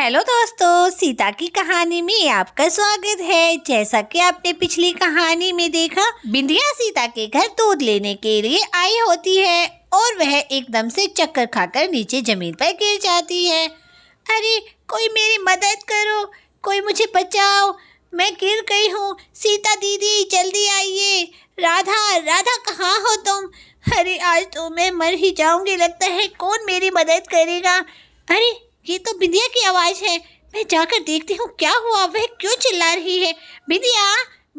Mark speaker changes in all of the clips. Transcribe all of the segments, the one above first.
Speaker 1: hello दोस्तों सीता की कहानी में आपका स्वागत है जैसा कि आपने पिछली कहानी में देखा बिंदिया सीता के घर दूध लेने के लिए आई होती है और वह एकदम से चक्कर खाकर नीचे जमीन पर गिर जाती है अरे कोई मेरी मदद करो कोई मुझे बचाओ मैं गिर गई हूँ सीता दीदी जल्दी आइए राधा राधा कहाँ हो तुम अरे आज तो मैं मर ही जाऊँगी लगता है कौन मेरी मदद करेगा अरे ये तो बिंदिया की आवाज़ है मैं जाकर देखती हूँ क्या हुआ वह क्यों चिल्ला रही है बिंदिया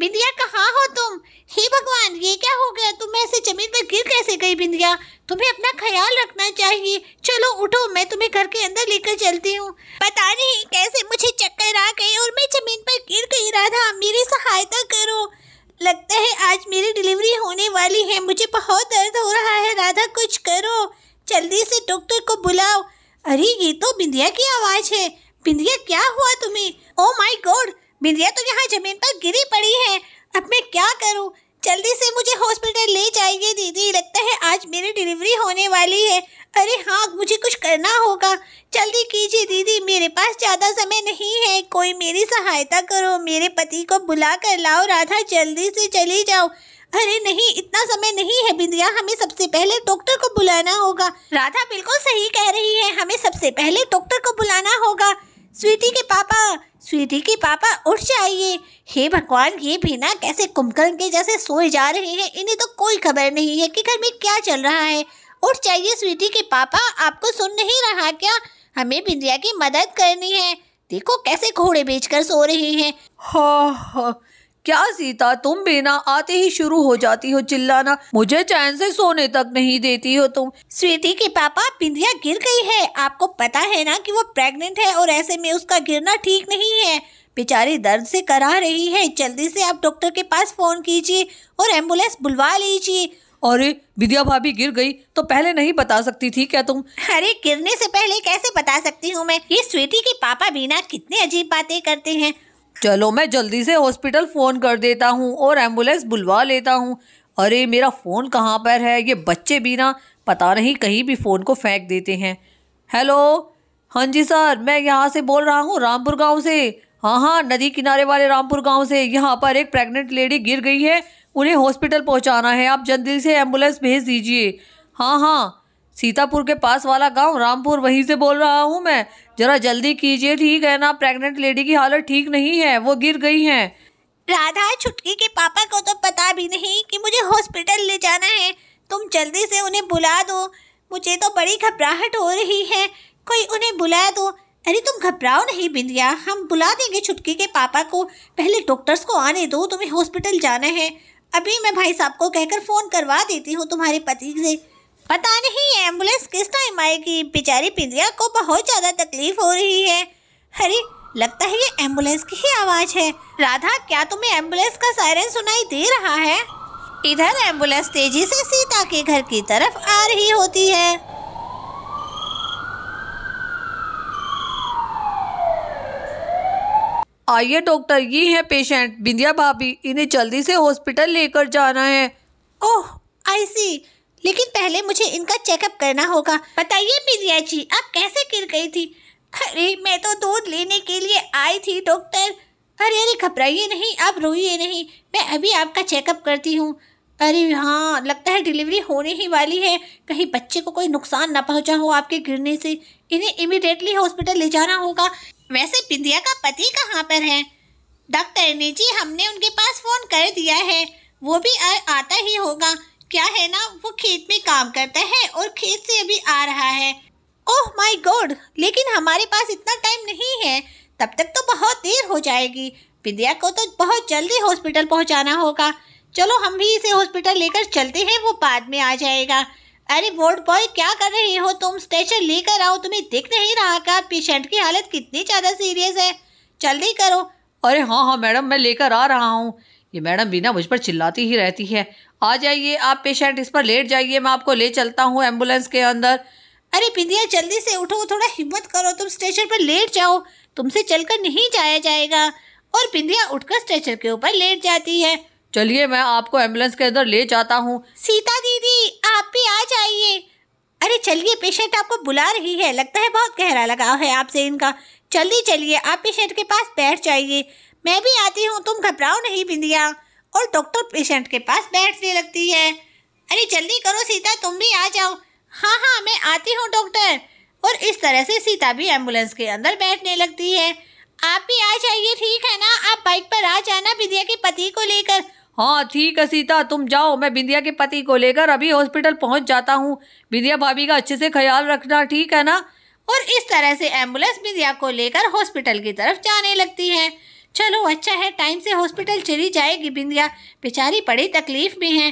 Speaker 1: बिंदिया कहाँ हो तुम हे भगवान ये क्या हो गया तुम ऐसे जमीन पर गिर कैसे गई बिंदिया तुम्हें अपना ख्याल रखना चाहिए चलो उठो मैं तुम्हें घर के अंदर लेकर चलती हूँ पता नहीं कैसे मुझे चक्कर आ गए और मैं जमीन पर गिर गई राधा मेरी सहायता करो लगता है आज मेरी डिलीवरी होने वाली है मुझे बहुत दर्द हो रहा है राधा कुछ करो जल्दी से डॉक्टर को बुलाओ अरे ये तो बिंदिया की आवाज़ है बिंदिया क्या हुआ तुम्हें ओ माय गॉड बिंदिया तो यहाँ जमीन पर गिरी पड़ी है अब मैं क्या करूँ जल्दी से मुझे हॉस्पिटल ले जाइए दीदी लगता है आज मेरी डिलीवरी होने वाली है अरे हाँ मुझे कुछ करना होगा जल्दी कीजिए दीदी मेरे पास ज़्यादा समय नहीं है कोई मेरी सहायता करो मेरे पति को बुला कर लाओ राधा जल्दी से चली जाओ अरे नहीं इतना समय नहीं है बिंदिया हमें सबसे पहले डॉक्टर को बुलाना होगा राधा बिल्कुल सही कह रही है हमें सबसे पहले डॉक्टर को बुलाना होगा स्वीटी के पापा स्वीटी के पापा उठ जाइए हे भगवान ये भी ना कैसे कुमकर्ण के जैसे सोए जा रहे हैं इन्हें तो कोई खबर नहीं है कि घर में क्या चल रहा है उठ जाइए स्वीटी के पापा आपको सुन नहीं रहा क्या हमें बिंदिया की
Speaker 2: मदद करनी है देखो कैसे घोड़े बेचकर सो रहे हैं हो हाँ, हो हाँ, क्या सीता तुम बिना आते ही शुरू हो जाती हो चिल्लाना मुझे चैन से सोने तक नहीं देती हो तुम स्वीति के पापा बिंदिया गिर गई है आपको पता है ना कि वो प्रेग्नेंट
Speaker 1: है और ऐसे में उसका गिरना ठीक नहीं है बेचारी दर्द से करा रही है जल्दी से
Speaker 2: आप डॉक्टर के पास फ़ोन कीजिए और एम्बुलेंस बुलवा लीजिए अरे विद्या भाभी गिर गई तो पहले नहीं बता सकती थी क्या तुम अरे गिरने से पहले कैसे बता सकती हूँ मैं ये स्वेटी के पापा बिना कितने अजीब बातें करते हैं चलो मैं जल्दी से हॉस्पिटल फ़ोन कर देता हूँ और एम्बुलेंस बुलवा लेता हूँ अरे मेरा फ़ोन कहाँ पर है ये बच्चे भी ना पता नहीं कहीं भी फ़ोन को फेंक देते हैं हेलो हाँ जी सर मैं यहाँ से बोल रहा हूँ रामपुर गांव से हाँ हाँ नदी किनारे वाले रामपुर गांव से यहाँ पर एक प्रेग्नेंट लेडी गिर गई है उन्हें हॉस्पिटल पहुँचाना है आप जल्दी से एम्बुलेंस भेज दीजिए हाँ हाँ सीतापुर के पास वाला गांव रामपुर वहीं से बोल रहा हूं मैं जरा जल्दी कीजिए ठीक है ना प्रेग्नेंट लेडी की हालत ठीक नहीं है वो गिर गई हैं राधा छुटकी के पापा को तो पता भी नहीं कि मुझे हॉस्पिटल ले जाना है तुम जल्दी से
Speaker 1: उन्हें बुला दो मुझे तो बड़ी घबराहट हो रही है कोई उन्हें बुला दो अरे तुम घबराओ नहीं बिंदिया हम बुला देंगे छुटकी के पापा को पहले डॉक्टर्स को आने दो तुम्हें हॉस्पिटल जाना है अभी मैं भाई साहब को कहकर फ़ोन करवा देती हूँ तुम्हारे पति से पता नहीं एम्बुलेंस किस टाइम आएगी बेचारी पिंजिया को बहुत ज़्यादा तकलीफ हो रही है अरे लगता है ये एम्बुलेंस की ही आवाज़ है राधा क्या तुम्हें एम्बुलेंस का सायरन सुनाई दे रहा है इधर एम्बुलेंस तेजी से सीता के घर की तरफ आ रही होती है
Speaker 2: आइए डॉक्टर ये है पेशेंट बिंदिया भाभी इन्हें जल्दी से हॉस्पिटल लेकर जाना है ओह आई सी लेकिन
Speaker 1: पहले मुझे इनका चेकअप करना होगा बताइए प्रिया जी आप कैसे गिर गई थी अरे मैं तो दूध लेने के लिए आई थी डॉक्टर अरे अरे घबराइए नहीं आप रोइए नहीं मैं अभी आपका चेकअप करती हूँ अरे हाँ लगता है डिलीवरी होने ही वाली है कहीं बच्चे को कोई नुकसान ना पहुँचा हो आपके गिरने से इन्हें इमिडिएटली हॉस्पिटल ले जाना होगा वैसे बिंदिया का पति कहाँ पर है डॉक्टर ने जी हमने उनके पास फ़ोन कर दिया है वो भी आ, आता ही होगा क्या है ना वो खेत में काम करता है और खेत से अभी आ रहा है ओह माय गॉड लेकिन हमारे पास इतना टाइम नहीं है तब तक तो बहुत देर हो जाएगी विद्या को तो बहुत जल्दी हॉस्पिटल पहुंचाना होगा चलो हम भी इसे हॉस्पिटल लेकर चलते हैं वो बाद में आ जाएगा अरे वार्ड बॉय क्या कर रहे हो तुम स्ट्रेचर लेकर आओ तुम्हें दिख नहीं रहा का पेशेंट की
Speaker 2: हालत कितनी ज़्यादा सीरियस है जल्दी करो अरे हाँ हाँ मैडम मैं लेकर आ रहा हूँ ये मैडम भी ना मुझ पर चिल्लाती ही रहती है आ जाइए आप पेशेंट इस पर लेट जाइए मैं आपको ले चलता हूँ एम्बुलेंस के अंदर अरे बिंदिया जल्दी से उठो थोड़ा हिम्मत करो तुम स्टेशन पर
Speaker 1: लेट जाओ तुमसे चलकर नहीं जाया जाएगा और बिंदिया उठकर स्ट्रेचर के ऊपर लेट जाती है चलिए मैं आपको एम्बुलेंस के अंदर ले जाता हूँ सीता दीदी आप भी आ जाइए अरे चलिए पेशेंट आपको बुला रही है लगता है बहुत गहरा लगाव है आपसे इनका जल्दी चलिए आप पेशेंट के पास बैठ जाइए मैं भी आती हूँ तुम घबराओ नहीं बिंदिया और डॉक्टर पेशेंट के पास बैठने लगती है अरे जल्दी करो सीता तुम भी आ जाओ हाँ हाँ मैं आती हूँ डॉक्टर और इस तरह से सीता भी एम्बुलेंस के अंदर बैठने लगती है आप भी आ जाइए ठीक है ना आप बाइक पर आ जाना बिंदिया के पति
Speaker 2: को लेकर हाँ ठीक है सीता तुम जाओ मैं बिंदिया के पति को लेकर अभी हॉस्पिटल पहुँच जाता हूँ बिंदिया भाभी का अच्छे से ख्याल रखना ठीक है ना और इस तरह से एम्बुलेंस बिंदिया को लेकर हॉस्पिटल की तरफ जाने लगती है चलो अच्छा है टाइम से हॉस्पिटल चली
Speaker 1: जाएगी बिंदिया बेचारी बड़ी तकलीफ में है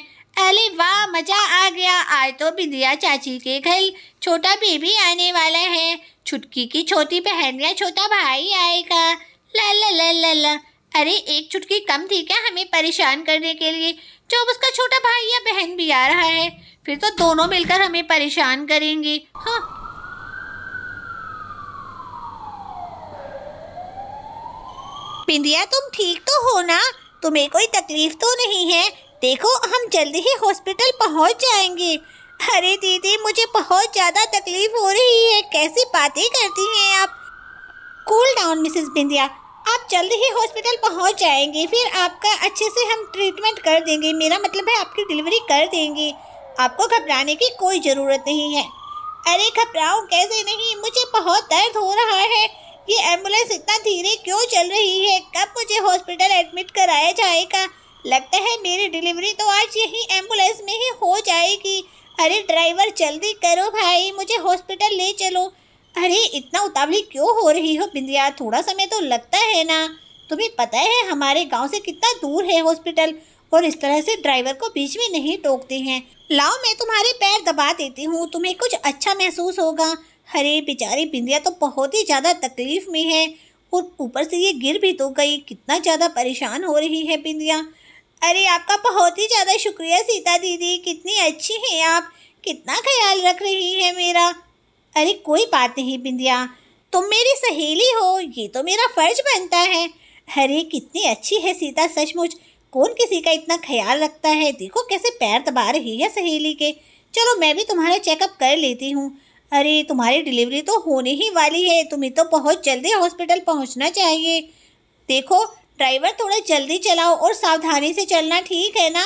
Speaker 1: अरे वाह मज़ा आ गया आज तो बिंदिया चाची के घर छोटा बेबी आने वाला है छुटकी की छोटी बहन या छोटा भाई आएगा ला ला ला ला ला अरे एक चुटकी कम थी क्या हमें परेशान करने के लिए जो उसका छोटा भाई या बहन भी आ रहा है फिर तो दोनों मिलकर हमें परेशान करेंगे हाँ पिंदिया तुम ठीक तो हो ना तुम्हें कोई तकलीफ तो नहीं है देखो हम जल्दी ही हॉस्पिटल पहुंच जाएंगे अरे दीदी मुझे बहुत ज़्यादा तकलीफ हो रही है कैसी बातें करती हैं आप कूल डाउन मिसेस बिंदिया आप जल्द ही हॉस्पिटल पहुंच जाएंगे फिर आपका अच्छे से हम ट्रीटमेंट कर देंगे मेरा मतलब है आपकी डिलीवरी कर देंगे आपको घबराने की कोई ज़रूरत नहीं है अरे घबराओ कैसे नहीं मुझे बहुत दर्द हो रहा है ये एम्बुलेंस इतना धीरे क्यों चल रही है कब मुझे हॉस्पिटल एडमिट कराया जाएगा लगता है मेरी डिलीवरी तो आज यही एम्बुलेंस में ही हो जाएगी अरे ड्राइवर जल्दी करो भाई मुझे हॉस्पिटल ले चलो अरे इतना उतावली क्यों हो रही हो बिंदिया थोड़ा समय तो लगता है ना तुम्हें पता है हमारे गांव से कितना दूर है हॉस्पिटल और इस तरह से ड्राइवर को बीच में नहीं टोकते हैं लाओ मैं तुम्हारे पैर दबा देती हूँ तुम्हें कुछ अच्छा महसूस होगा अरे बेचारी बिंदिया तो बहुत ही ज़्यादा तकलीफ़ में है और ऊपर से ये गिर भी तो गई कितना ज़्यादा परेशान हो रही है बिंदिया अरे आपका बहुत ही ज़्यादा शुक्रिया सीता दीदी कितनी अच्छी हैं आप कितना ख्याल रख रही हैं मेरा अरे कोई बात नहीं बिंदिया तुम मेरी सहेली हो ये तो मेरा फ़र्ज बनता है अरे कितनी अच्छी है सीता सचमुच कौन किसी का इतना ख्याल रखता है देखो कैसे पैर दबा रही है सहेली के चलो मैं भी तुम्हारा चेकअप कर लेती हूँ अरे तुम्हारी डिलीवरी तो होने ही वाली है तुम्हें तो बहुत जल्दी हॉस्पिटल पहुंचना चाहिए देखो ड्राइवर थोड़ा जल्दी चलाओ और
Speaker 2: सावधानी से चलना ठीक है ना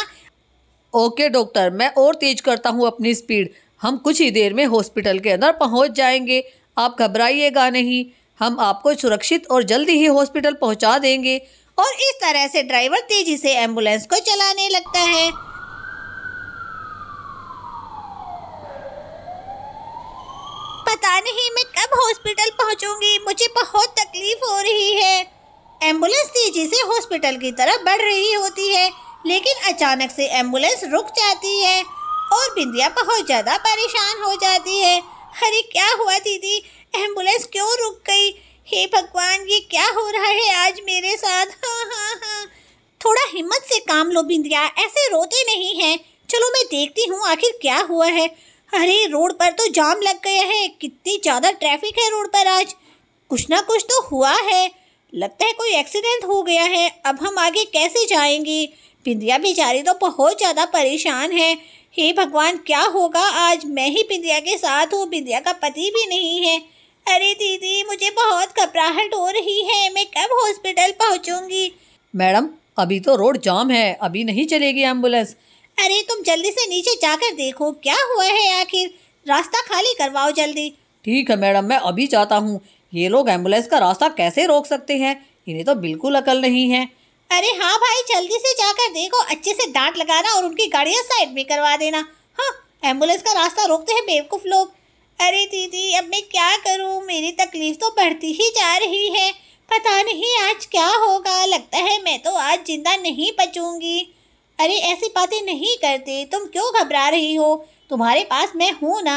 Speaker 2: ओके डॉक्टर मैं और तेज करता हूँ अपनी स्पीड हम कुछ ही देर में हॉस्पिटल के अंदर पहुँच जाएंगे आप घबराइएगा नहीं हम आपको सुरक्षित और जल्दी ही हॉस्पिटल पहुँचा देंगे और इस तरह से ड्राइवर तेजी से एम्बुलेंस को चलाने लगता है
Speaker 1: पता नहीं मैं कब हॉस्पिटल पहुंचूंगी मुझे बहुत तकलीफ हो रही है एम्बुलेंस तेजी से हॉस्पिटल की तरफ बढ़ रही होती है लेकिन अचानक से एम्बुलेंस रुक जाती है और बिंदिया बहुत ज़्यादा परेशान हो जाती है अरे क्या हुआ दीदी एम्बुलेंस क्यों रुक गई हे भगवान ये क्या हो रहा है आज मेरे साथ हाँ हाँ हाँ थोड़ा हिम्मत से काम लो बिंदिया ऐसे रोते नहीं हैं चलो मैं देखती हूँ आखिर क्या हुआ है अरे रोड पर तो जाम लग गया है कितनी ज़्यादा ट्रैफिक है रोड पर आज कुछ ना कुछ तो हुआ है लगता है कोई एक्सीडेंट हो गया है अब हम आगे कैसे जाएंगे बिंदिया बेचारी तो बहुत ज़्यादा परेशान है हे भगवान क्या होगा आज मैं ही बिंदिया के साथ हूँ बिंदिया का पति भी नहीं है अरे दीदी मुझे बहुत घबराहट हो रही है मैं कब हॉस्पिटल पहुँचूँगी
Speaker 2: मैडम अभी तो रोड जाम है अभी नहीं चलेगी एम्बुलेंस अरे तुम जल्दी से नीचे जाकर देखो क्या हुआ है आखिर रास्ता खाली करवाओ जल्दी ठीक है मैडम मैं अभी जाता हूँ ये लोग एम्बुलेंस का रास्ता कैसे रोक सकते हैं इन्हें तो बिल्कुल अकल नहीं है अरे हाँ भाई जल्दी
Speaker 1: से जाकर देखो अच्छे से डांट लगाना और उनकी गाड़ियाँ साइड में करवा देना हाँ एम्बुलेंस का रास्ता रोकते हैं बेवकूफ़ लोग अरे दीदी अब मैं क्या करूँ मेरी तकलीफ़ तो बढ़ती ही जा रही है पता नहीं आज क्या होगा लगता है मैं तो आज जिंदा नहीं
Speaker 2: बचूंगी अरे ऐसी बातें नहीं करते तुम क्यों घबरा रही हो तुम्हारे पास मैं हूँ ना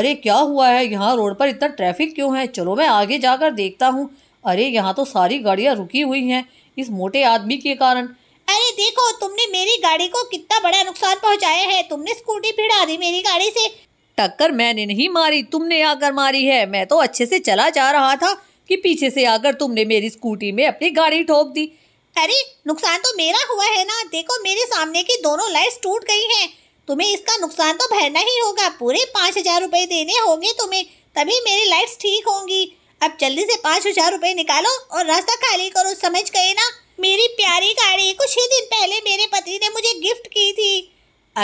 Speaker 2: अरे क्या हुआ है यहाँ रोड पर इतना ट्रैफिक क्यों है चलो मैं आगे जाकर देखता हूँ अरे यहाँ तो सारी गाड़ियाँ रुकी हुई हैं इस मोटे आदमी के कारण अरे देखो तुमने मेरी गाड़ी को कितना बड़ा नुकसान पहुँचाया है तुमने स्कूटी भिड़ा दी मेरी गाड़ी से टक्कर मैंने नहीं मारी तुमने आकर मारी है मैं तो अच्छे से चला जा रहा था कि पीछे से आकर तुमने मेरी स्कूटी में अपनी गाड़ी ठोक दी अरे नुकसान तो मेरा हुआ है ना देखो मेरे सामने की दोनों लाइट्स टूट गई हैं तुम्हें इसका नुकसान तो भरना ही होगा
Speaker 1: पूरे पाँच हज़ार रुपये देने होंगे तुम्हें तभी मेरी लाइट्स ठीक होंगी अब जल्दी से पाँच हज़ार रुपये निकालो और रास्ता खाली करो समझ गए ना मेरी प्यारी गाड़ी कुछ ही
Speaker 2: दिन पहले मेरे पति ने मुझे गिफ्ट की थी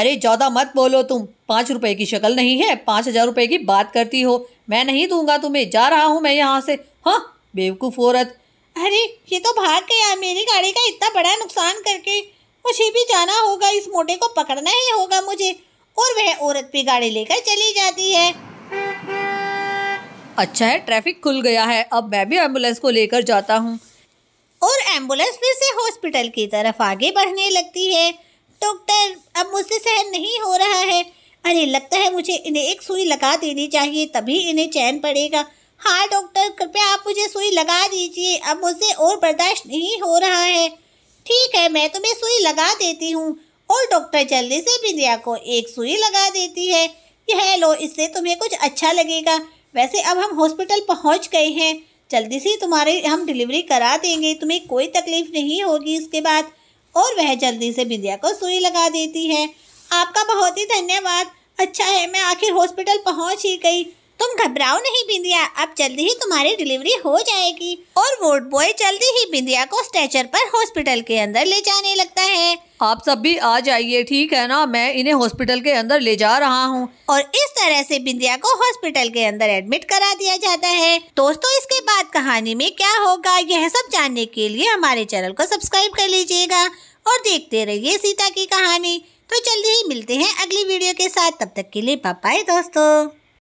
Speaker 2: अरे ज़्यादा मत बोलो तुम पाँच रुपये की शक्ल नहीं है पाँच हज़ार रुपये की बात करती हो मैं नहीं दूंगा तुम्हें जा रहा हूँ मैं यहाँ से हाँ बेवकूफ़ औरत अरे ये तो भाग गया मेरी गाड़ी का इतना बड़ा नुकसान करके
Speaker 1: मुझे भी जाना होगा इस मोटे को पकड़ना ही होगा मुझे और वह औरत भी गाड़ी
Speaker 2: लेकर चली जाती है अच्छा है ट्रैफिक खुल गया है अब मैं भी एम्बुलेंस को लेकर जाता हूँ और एम्बुलेंस फिर से हॉस्पिटल की तरफ आगे
Speaker 1: बढ़ने लगती है डॉक्टर अब मुझसे सहन नहीं हो रहा है अरे लगता है मुझे इन्हें एक सुई लगा देनी चाहिए तभी इन्हें चैन पड़ेगा हाँ डॉक्टर कृपया आप मुझे सुई लगा दीजिए अब मुझसे और बर्दाश्त नहीं हो रहा है ठीक है मैं तुम्हें सुई लगा देती हूँ और डॉक्टर जल्दी से बिंदिया को एक सुई लगा देती है यह लो इससे तुम्हें कुछ अच्छा लगेगा वैसे अब हम हॉस्पिटल पहुँच गए हैं जल्दी से तुम्हारे हम डिलीवरी करा देंगे तुम्हें कोई तकलीफ नहीं होगी इसके बाद और वह जल्दी से बिंदिया को सुई लगा देती है आपका बहुत ही धन्यवाद अच्छा है मैं आखिर हॉस्पिटल पहुँच ही गई तुम घबराओ नहीं बिंदिया अब जल्दी ही तुम्हारी डिलीवरी हो
Speaker 2: जाएगी और वोट बॉय जल्दी ही बिंदिया को स्ट्रेचर पर हॉस्पिटल के अंदर ले जाने लगता है आप सब भी आ जाइए ठीक है ना मैं इन्हें हॉस्पिटल के अंदर ले जा रहा हूँ और इस तरह से बिंदिया को हॉस्पिटल के अंदर एडमिट करा दिया जाता है दोस्तों इसके बाद
Speaker 1: कहानी में क्या होगा यह सब जानने के लिए हमारे चैनल को सब्सक्राइब कर लीजिएगा और देखते रहिए सीता की कहानी तो जल्दी ही मिलते हैं अगली वीडियो के साथ तब तक के लिए पापाए दोस्तों